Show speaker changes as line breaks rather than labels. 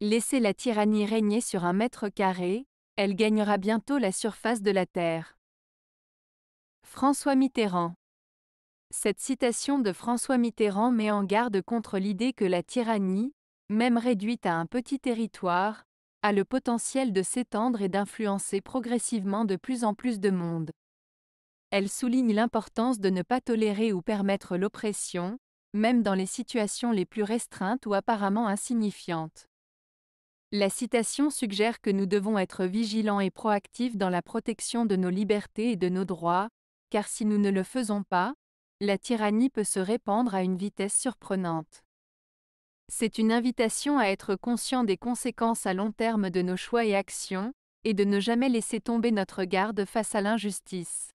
Laissez la tyrannie régner sur un mètre carré, elle gagnera bientôt la surface de la Terre. François Mitterrand Cette citation de François Mitterrand met en garde contre l'idée que la tyrannie, même réduite à un petit territoire, a le potentiel de s'étendre et d'influencer progressivement de plus en plus de monde. Elle souligne l'importance de ne pas tolérer ou permettre l'oppression, même dans les situations les plus restreintes ou apparemment insignifiantes. La citation suggère que nous devons être vigilants et proactifs dans la protection de nos libertés et de nos droits, car si nous ne le faisons pas, la tyrannie peut se répandre à une vitesse surprenante. C'est une invitation à être conscient des conséquences à long terme de nos choix et actions, et de ne jamais laisser tomber notre garde face à l'injustice.